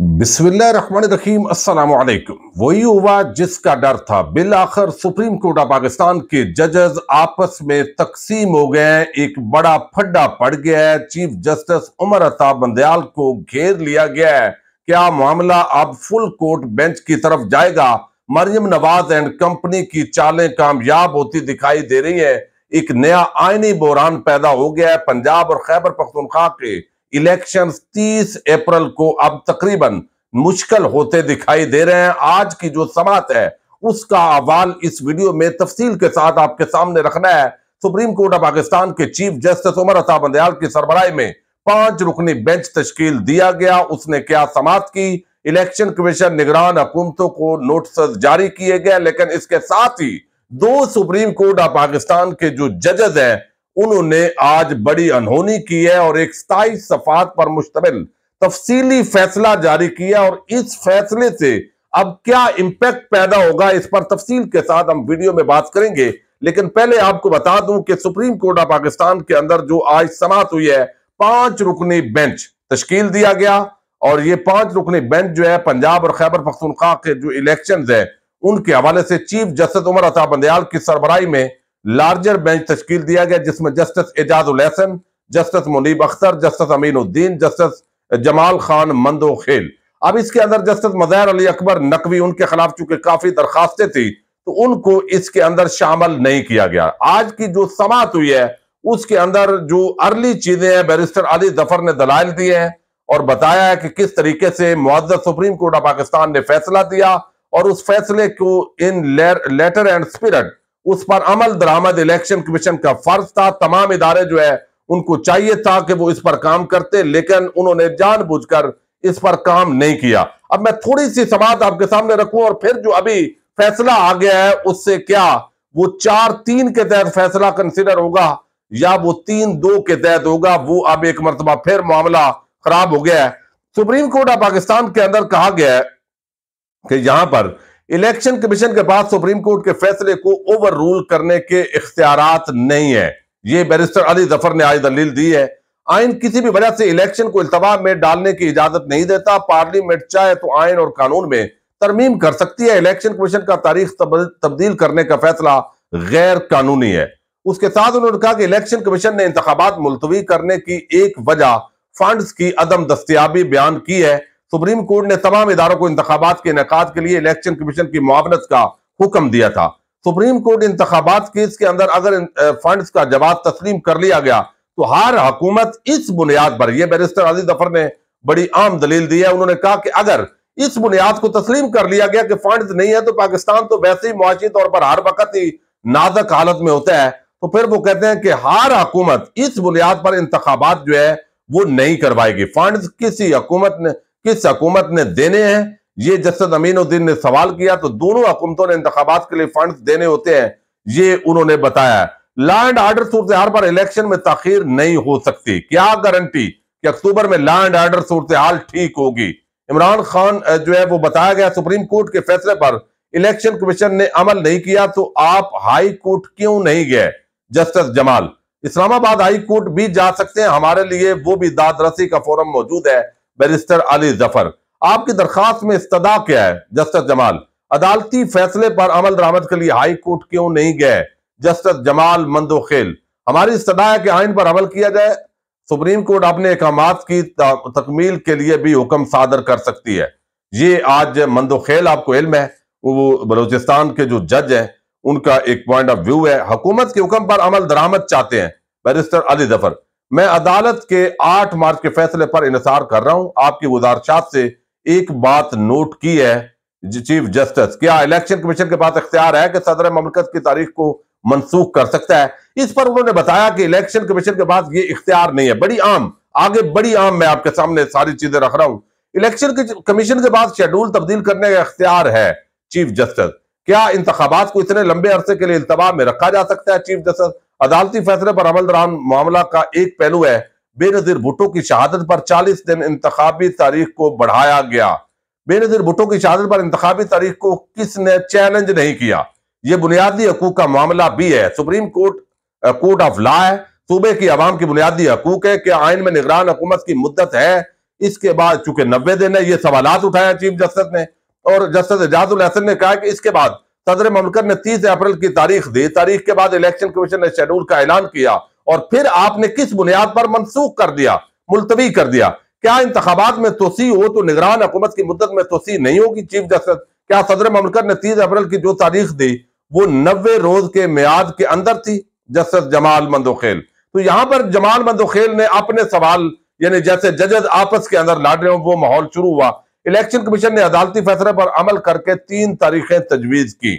बिस्मिल्लाम असलकुम वही हुआ जिसका डर था बिल आखिर सुप्रीम कोर्ट ऑफ पाकिस्तान के जजेस आपस में तकसीम हो गए एक बड़ा फड्डा पड़ गया है चीफ जस्टिस उमर अता बंदयाल को घेर लिया गया है क्या मामला अब फुल कोर्ट बेंच की तरफ जाएगा मरियम नवाज एंड कंपनी की चालें कामयाब होती दिखाई दे रही है एक नया आयनी बोरान पैदा हो गया है पंजाब और खैबर पख्तनख्वा के इलेक्शन 30 अप्रैल को अब तकरीबन मुश्किल होते दिखाई दे रहे हैं आज की जो समात है उसका अहवाल इस वीडियो में तफसील के साथ आपके सामने रखना है सुप्रीम कोर्ट ऑफ पाकिस्तान के चीफ जस्टिस उमर असा बंदयाल की सरबराई में पांच रुकनी बेंच तश्कील दिया गया उसने क्या समाप्त की इलेक्शन कमीशन निगरान हुकूमतों को नोटिस जारी किए गए लेकिन इसके साथ ही दो सुप्रीम कोर्ट ऑफ पाकिस्तान के जो जजेज हैं उन्होंने आज बड़ी अनहोनी की है और एक स्थायी सफात पर मुश्तमिल तफसीली फैसला जारी किया और इस फैसले से अब क्या इम्पैक्ट पैदा होगा इस पर तफसील के साथ हम वीडियो में बात करेंगे लेकिन पहले आपको बता दूं कि सुप्रीम कोर्ट ऑफ पाकिस्तान के अंदर जो आज समाप्त हुई है पांच रुकनी बेंच तश्कील दिया गया और ये पांच रुकनी बेंच जो है पंजाब और खैबर पख्तनख्वा के जो इलेक्शन है उनके हवाले से चीफ जस्टिस उमर अता बंदयाल की सरबराई में लार्जर बेंच तश्कील दिया गया जिसमें justice Ijaz ul Ahsan justice Munib Akhtar justice Aminuddin justice Jamal Khan Mandokhail अब इसके अंदर जस्टिस मजहर अली अकबर नकवी उनके खिलाफ चूंकि काफी दरखास्तें थी तो उनको इसके अंदर शामिल नहीं किया गया आज की जो समात हुई है उसके अंदर जो अर्ली चीजें हैं बैरिस्टर अली जफर ने दलाल दिए हैं और बताया है कि किस तरीके से मुआवजा सुप्रीम कोर्ट ऑफ पाकिस्तान ने फैसला दिया और उस फैसले को इन लेटर एंड स्पिरिट उस पर अमल दरामद इलेक्शन कमीशन का फर्ज था तमाम इदारे जो है उनको चाहिए था कि वो इस पर काम करते लेकिन उन्होंने कर इस पर काम नहीं किया अब मैं थोड़ी सी समाज आपके सामने रखू और फिर जो अभी फैसला आ गया है उससे क्या वो चार तीन के तहत फैसला कंसिडर होगा या वो तीन दो के तहत होगा वो अब एक मरतबा फिर मामला खराब हो गया है सुप्रीम कोर्ट ऑफ पाकिस्तान के अंदर कहा गया है कि यहां पर इलेक्शन कमीशन के पास सुप्रीम कोर्ट के फैसले को ओवर रूल करने के इख्तियार नहीं है ये बैरिस्टर अली जफर ने आज दलील दी है आइन किसी भी वजह से इलेक्शन को अल्तवा में डालने की इजाजत नहीं देता पार्लियामेंट चाहे तो आयन और कानून में तरमीम कर सकती है इलेक्शन कमीशन का तारीख तब्दील करने का फैसला गैर कानूनी है उसके साथ उन्होंने कहा कि इलेक्शन कमीशन ने इंतबात मुलतवी करने की एक वजह फंड्स की अदम दस्तियाबी बयान की है सुप्रीम कोर्ट ने तमाम इदारों को इंतबात के इनका के लिए इलेक्शन कमीशन की मुआवनत का हुक्म दिया था सुप्रीम कोर्ट इंतबात केस के अंदर अगर फंड का जवाब तस्लीम कर लिया गया तो हर हकूमत इस बुनियाद पर यह बैरिस्टर आजी जफर ने बड़ी आम दलील दी है उन्होंने कहा कि अगर इस बुनियाद को तस्लीम कर लिया गया कि फंड नहीं है तो पाकिस्तान तो वैसे ही मुआशी तौर पर हर वक्त ही नाजक हालत में होता है तो फिर वो कहते हैं कि हर हकूमत इस बुनियाद पर इंतबात जो है वो नहीं करवाएगी फंड किसी हकूमत ने किस हकूमत ने देने हैं ये जस्टिस अमीनुद्दीन ने सवाल किया तो दोनों हुकूमतों ने इंतबात के लिए फंड देने होते हैं ये उन्होंने बताया लॉ एंड ऑर्डर सूरत हाल पर इलेक्शन में तखीर नहीं हो सकती क्या गारंटी कि अक्टूबर में लॉ एंड ऑर्डर सूरत हाल ठीक होगी इमरान खान जो है वो बताया गया सुप्रीम कोर्ट के फैसले पर इलेक्शन कमीशन ने अमल नहीं किया तो आप हाई कोर्ट क्यों नहीं गए justice Jamal Islamabad high court भी जा सकते हैं हमारे लिए वो भी दादरसी का फोरम मौजूद है बैरिस्टर अली जफर आपकी दरखास्त में इस्तदा क्या है जस्टिस जमाल अदालती फैसले पर अमल दरामद के लिए हाई कोर्ट क्यों नहीं गए जस्टिस जमाल मंदोखेल हमारी इस्तदा है कि आइन पर अमल किया जाए सुप्रीम कोर्ट अपने अहकाम की तकमील के लिए भी हुक्म सादर कर सकती है ये आज मंदोखेल आपको इल्म है वो बलोचिस्तान के जो जज हैं उनका एक पॉइंट ऑफ व्यू है हुकूमत के हुक्म पर अमल दरामद चाहते हैं बैरिस्टर अली जफर मैं अदालत के 8 मार्च के फैसले पर इंसार कर रहा हूं आपकी गुजारशात से एक बात नोट की है चीफ जस्टिस क्या इलेक्शन कमीशन के पास अख्तियार है कि सदर ममलकत की तारीख को मनसूख कर सकता है इस पर उन्होंने बताया कि इलेक्शन कमीशन के पास ये इख्तियार नहीं है बड़ी आम आगे बड़ी आम मैं आपके सामने सारी चीजें रख रहा हूं इलेक्शन कमीशन के पास शेड्यूल तब्दील करने का अख्तियार है चीफ जस्टिस क्या इंतबात को इतने लंबे अरसे के लिए इंतबाह में रखा जा सकता है चीफ जस्टिस अदालती फैसले पर अमल दौरान मामला का एक पहलू है बेनजीर भुट्टो की शहादत पर चालीस दिन इंतबी तारीख को बढ़ाया गया बेनजीर भुट्टो की शहादत पर इंतबी तारीख को किसने चैलेंज नहीं किया ये बुनियादी हकूक का मामला भी है supreme court court of law है सूबे की आवाम की बुनियादी हकूक है कि आइन में निगरान हुकूमत की मुद्दत है इसके बाद चूंकि नब्बे दिन है ये सवाल उठाया चीफ जस्टिस ने और जस्टिस एजाजुल हसन ने कहा कि इसके बाद सदर ममलकत ने तीस अप्रैल की तारीख दी तारीख के बाद इलेक्शन कमीशन ने शेड्यूल का ऐलान किया और फिर आपने किस बुनियाद पर मनसूख कर दिया मुलतवी कर दिया क्या इंतबात में तोसी हो तो निगरान हुकूमत की मुद्दत में तोसी नहीं होगी चीफ जस्टिस क्या सदर ममलकत ने तीस अप्रैल की जो तारीख दी वो नब्बे रोज के म्याद के अंदर थी जस्टिस जमाल मंदोखेल तो यहां पर जमाल मंदोखेल ने अपने सवाल यानी जैसे जजेज आपस के अंदर लाड रहे हो वो माहौल शुरू हुआ इलेक्शन कमीशन ने अदालती फैसले पर अमल करके तीन तारीखें तजवीज की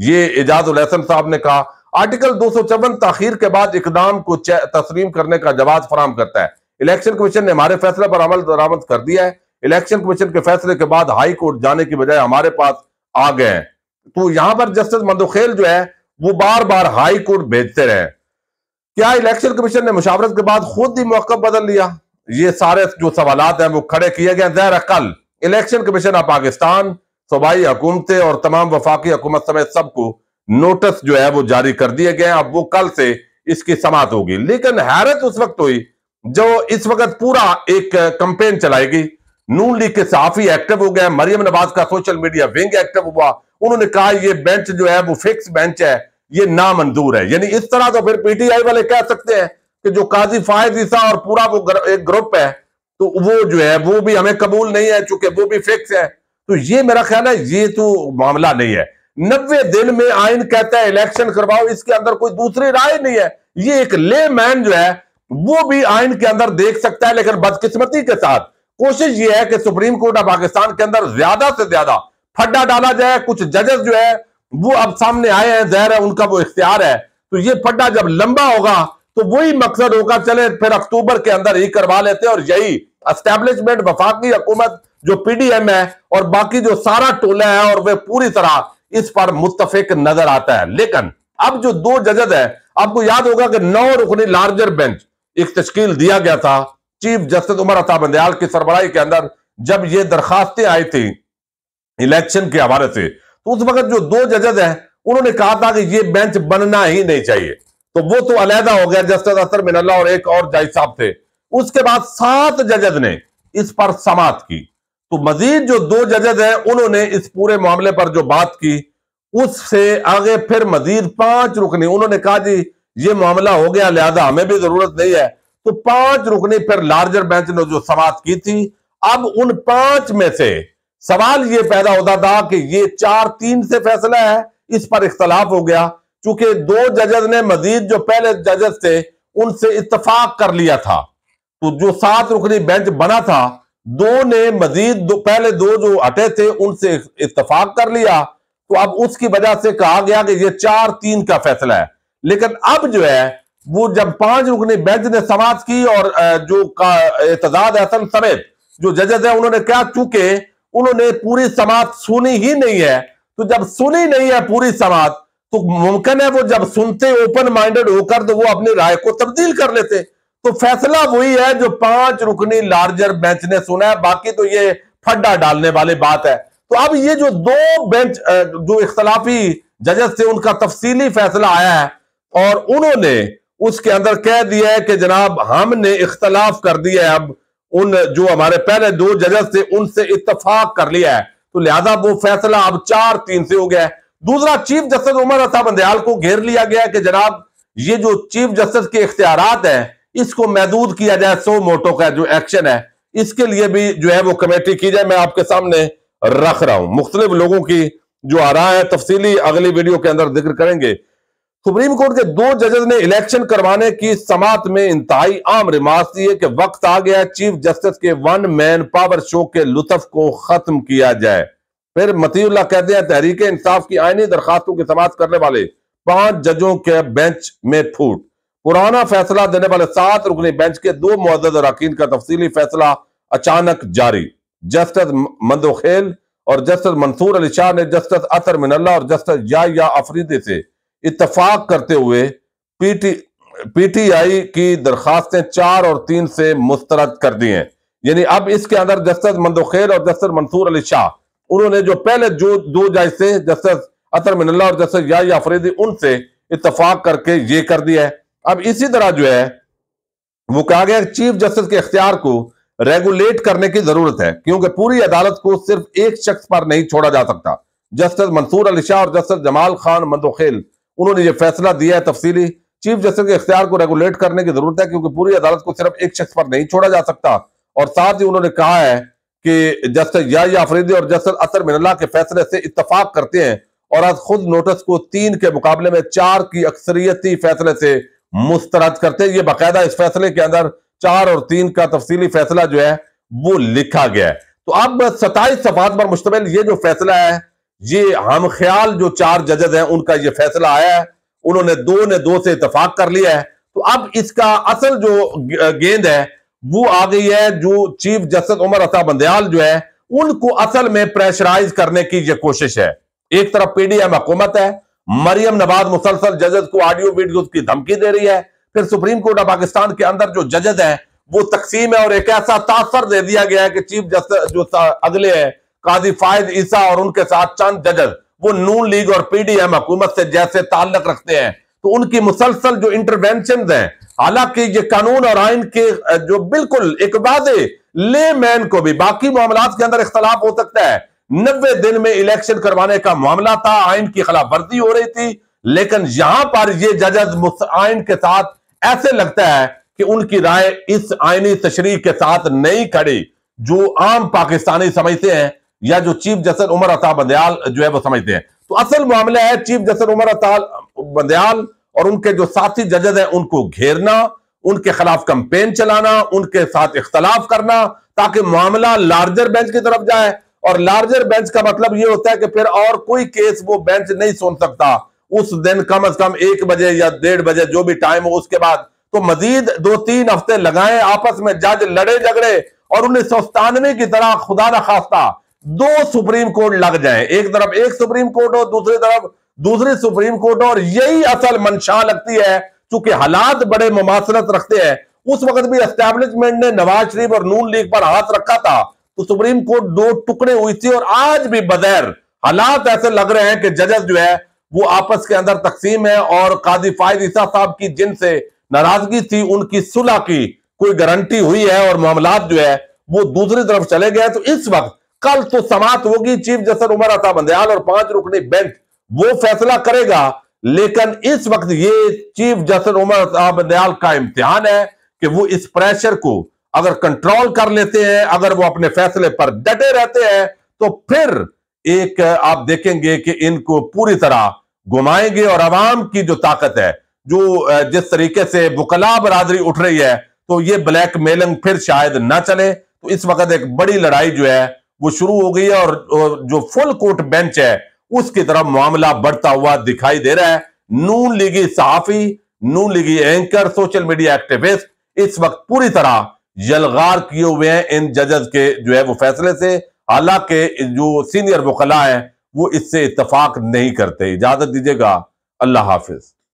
ये एजाज उलहसन साहब ने कहा आर्टिकल दो सौ चौवन तखीर के बाद इकदाम को तस्लीम करने का जवाब फराम करता है इलेक्शन कमीशन ने हमारे फैसले पर अमल दरामद कर दिया है इलेक्शन कमीशन के फैसले के बाद हाई कोर्ट जाने की बजाय हमारे पास आ गए हैं तो यहां पर जस्टिस मंदोखेल जो है वो बार बार हाई कोर्ट भेजते रहे क्या इलेक्शन कमीशन ने मुशावरत के बाद खुद ही मौका बदल लिया ये सारे जो सवाल हैं वो खड़े किए गए जहर कल इलेक्शन कमीशन ऑफ पाकिस्तान सूबाई हुकूमतें और तमाम वफाकी हुकूमत समेत सबको नोटिस जो है वो जारी कर दिए गए अब वो कल से इसकी समाप्त होगी लेकिन हैरत उस वक्त हुई जो इस वक्त पूरा एक कंपेन चलाएगी नून लीग के साफी एक्टिव हो गए मरियम नवाज का सोशल मीडिया विंग एक्टिव हुआ उन्होंने कहा ये बेंच जो है वो फिक्स बेंच है ये नामंजूर है यानी इस तरह तो फिर पीटीआई वाले कह सकते हैं कि जो काजी फायदा और पूरा वो एक ग्रुप है तो वो जो है वो भी हमें कबूल नहीं है चूंकि वो भी फिक्स है तो ये मेरा ख्याल है ये तो मामला नहीं है नब्बे दिन में आइन कहता है इलेक्शन करवाओ इसके अंदर कोई दूसरी राय नहीं है ये एक ले मैन जो है वो भी आइन के अंदर देख सकता है लेकिन बदकिस्मती के साथ कोशिश ये है कि सुप्रीम कोर्ट ऑफ पाकिस्तान के अंदर ज्यादा से ज्यादा फड्डा डाला जाए कुछ जजेस जो है वो अब सामने आए हैं जहर है उनका वो इख्तियार है तो ये फड्डा जब लंबा होगा तो वही मकसद होगा चले फिर अक्टूबर के अंदर ही करवा लेते हैं और यही एस्टेब्लिशमेंट वफाकी हुकूमत जो पीडीएम है और बाकी जो सारा टोला है और वे पूरी तरह इस पर मुतफिक नजर आता है लेकिन अब जो दो जजद है आपको याद होगा कि नौ रुकनी लार्जर बेंच एक तश्कील दिया गया था चीफ जस्टिस उमर अता बंदयाल की सरबराही के अंदर जब ये दरखास्तें आई थी इलेक्शन के हवाले से तो उस वक्त जो दो जजेज हैं उन्होंने कहा था कि ये बेंच बनना ही नहीं चाहिए तो वो तो अलहदा हो गया जस्टिस असर मिनल्ला और एक और जज साहब थे उसके बाद सात जजेज ने इस पर समाप्त की तो मजीद जो दो जजेज हैं उन्होंने इस पूरे मामले पर जो बात की उससे आगे फिर मजीद पांच रुकनी उन्होंने कहा जी ये मामला हो गया लिहाजा हमें भी जरूरत नहीं है तो पांच रुकनी फिर लार्जर बेंच ने जो समाप्त की थी अब उन पांच में से सवाल ये पैदा होता था कि ये चार तीन से फैसला है इस पर इख्तलाफ हो गया चूंकि दो जजेज ने मजीद जो पहले जजेज थे उनसे इतफाक कर लिया था तो जो सात रुकनी बेंच बना था दो ने मजीद दो, पहले दो जो हटे थे उनसे इतफाक कर लिया तो अब उसकी वजह से कहा गया कि ये चार तीन का फैसला है लेकिन अब जो है वो जब पांच रुकनी बेंच ने समाज की और जो का एतजाद हसन समेत जो जजेस है उन्होंने क्या चूंकि उन्होंने पूरी समाज सुनी ही नहीं है तो जब सुनी नहीं है पूरी समाज तो मुमकिन है वो जब सुनते ओपन माइंडेड होकर तो वो अपनी राय को तब्दील कर लेते तो फैसला वही है जो पांच रुकनी लार्जर बेंच ने सुना है बाकी तो ये फड्डा डालने वाली बात है तो अब ये जो दो बेंच जो इख्तलाफी जजेस थे उनका तफसीली फैसला आया है और उन्होंने उसके अंदर कह दिया है कि जनाब हमने इख्तलाफ कर दिया है अब उन जो हमारे पहले दो जजेस थे उनसे इतफाक कर लिया है तो लिहाजा वो फैसला अब चार तीन से हो गया है दूसरा चीफ जस्टिस उमर असा बंदयाल को घेर लिया गया है कि जनाब ये जो चीफ जस्टिस के इख्तियार हैं इसको महदूद किया जाए सो मोटो का जो एक्शन है इसके लिए भी जो है वो कमेटी की जाए मैं आपके सामने रख रहा हूं मुख्तलिफ लोगों की जो आ रहा है तफसीली अगली वीडियो के अंदर जिक्र करेंगे सुप्रीम कोर्ट के दो जजेस ने इलेक्शन करवाने की समात में इंतहाई आम रिमार्क दिए कि वक्त आ गया चीफ जस्टिस के वन मैन पावर शो के लुत्फ को खत्म किया जाए फिर मतीउल्ला कहते हैं तहरीक इंसाफ की आईनी दरखास्तों की समाप्त करने वाले पांच जजों के बेंच में फूट पुराना फैसला देने वाले सात रुकने बेंच के दो मुआजद अरकान का तफसीली फैसला अचानक जारी जस्टिस मंदोखेल और जस्टिस मंसूर अली शाह ने जस्टिस असर मिनल्ला और जस्टिस या, या अफरीदी से इतफाक करते हुए पीटी पीटीआई की दरखास्तें चार और तीन से मुस्तरद कर दी हैं यानी अब इसके अंदर जस्टिस मंदोखेल और जस्टिस मंसूर अली शाह उन्होंने जो पहले जो दो जज थे जस्टिस अतर मिनल्ला और जस्टिस या, या अफरीदी उनसे इतफाक करके ये कर दिया है अब इसी तरह जो है वो कहा गया चीफ जस्टिस के अख्तियार को रेगुलेट करने की जरूरत है क्योंकि पूरी अदालत को सिर्फ एक शख्स पर नहीं छोड़ा जा सकता जस्टिस मंसूर अली शाह और जस्टिस जमाल खान मंदोखेल उन्होंने ये फैसला दिया है तफसीली चीफ जस्टिस के अख्तियार को रेगुलेट करने की जरूरत है क्योंकि पूरी अदालत को सिर्फ एक शख्स पर नहीं छोड़ा जा सकता और साथ ही उन्होंने कहा है कि जस्टिस या अफरीदी और जस्टिस असर मिनला के फैसले से इतफाक करते हैं और आज खुद नोटिस को तीन के मुकाबले में चार की अक्सरियती फैसले से मुस्तरद करते ये बाकायदा इस फैसले के अंदर चार और तीन का तफसीली फैसला जो है वो लिखा गया है तो अब सताईस सफात पर मुश्तमिल ये जो फैसला है ये हम ख्याल जो चार जजेज हैं उनका ये फैसला आया है उन्होंने दो ने दो से इतफाक कर लिया है तो अब इसका असल जो गेंद है वो आ गई है जो चीफ जस्टिस उमर अता बंदयाल जो है उनको असल में प्रेशराइज करने की ये कोशिश है एक तरफ पीडीएम हुकूमत है मरियम नवाज मुसलसल जजेस को ऑडियो वीडियो की धमकी दे रही है फिर सुप्रीम कोर्ट ऑफ पाकिस्तान के अंदर जो जजत है वो तकसीम है और एक ऐसा तासर दे दिया गया है कि चीफ जस्टिस जो अगले है काजी फायद ईसा और उनके साथ चंद जजेस वो नून लीग और पीडीएम हुकूमत से जैसे ताल्लक रखते हैं तो उनकी मुसलसल जो इंटरवेंशन है हालांकि ये कानून और आइन के जो बिल्कुल एक वादे ले मैन को भी बाकी मामला के अंदर इख्तलाफ हो सकता है नब्बे दिन में इलेक्शन करवाने का मामला था आइन की खिलाफ वर्जी हो रही थी लेकिन यहां पर ये जजेज आइन के साथ ऐसे लगता है कि उनकी राय इस आइनी तशरी के साथ नहीं खड़ी जो आम पाकिस्तानी समझते हैं या जो चीफ जस्टिस उमर अता बंदयाल जो है वो समझते हैं तो असल मामला है चीफ जस्टिस उमर अता बंदयाल और उनके जो साथी जजेज हैं उनको घेरना उनके खिलाफ कंपेन चलाना उनके साथ इख्तलाफ करना ताकि मामला लार्जर बेंच की तरफ जाए और लार्जर बेंच का मतलब ये होता है कि फिर और कोई केस वो बेंच नहीं सुन सकता उस दिन कम अज कम एक बजे या डेढ़ बजे जो भी टाइम हो उसके बाद तो मजीद दो तीन हफ्ते लगाए आपस में जज लड़े झगड़े और उन्नीस सौ सतानवे की तरह खुदा न खास्ता दो सुप्रीम कोर्ट लग जाए एक तरफ एक सुप्रीम कोर्ट हो दूसरी तरफ दूसरी सुप्रीम कोर्ट हो और यही असल मंशा लगती है चूंकि हालात बड़े मुमासरत रखते हैं उस वक्त भी एस्टेब्लिशमेंट ने नवाज शरीफ और नून लीग पर हाथ रखा था तो सुप्रीम कोर्ट दो टुकड़े हुई थी और आज भी बगैर हालात ऐसे लग रहे हैं कि जजेस जो है वो आपस के अंदर तकसीम है और कादी फायद ईसा साहब की जिनसे नाराजगी थी उनकी सुलह की कोई गारंटी हुई है और मामला जो है वो दूसरी तरफ चले गए तो इस वक्त कल तो समाप्त होगी चीफ जस्टिस उमर अता बंदयाल और पांच रुकनी बेंच वो फैसला करेगा लेकिन इस वक्त ये चीफ जस्टिस उमर अता बंदयाल का इम्तिहान है कि वो इस प्रेशर को अगर कंट्रोल कर लेते हैं अगर वो अपने फैसले पर डटे रहते हैं तो फिर एक आप देखेंगे कि इनको पूरी तरह घुमाएंगे और आवाम की जो ताकत है जो जिस तरीके से बुकला बरादरी उठ रही है तो ये ब्लैक मेलिंग फिर शायद ना चले तो इस वक्त एक बड़ी लड़ाई जो है वो शुरू हो गई है और जो फुल कोर्ट बेंच है उसकी तरफ मामला बढ़ता हुआ दिखाई दे रहा है नून लीगी सहाफी नून लीगी एंकर सोशल मीडिया एक्टिविस्ट इस वक्त पूरी तरह यलगार किए हुए हैं इन जजेस के जो है वो फैसले से हालांकि जो सीनियर वकला हैं वो इससे इतफाक नहीं करते इजाजत दीजिएगा अल्लाह हाफिज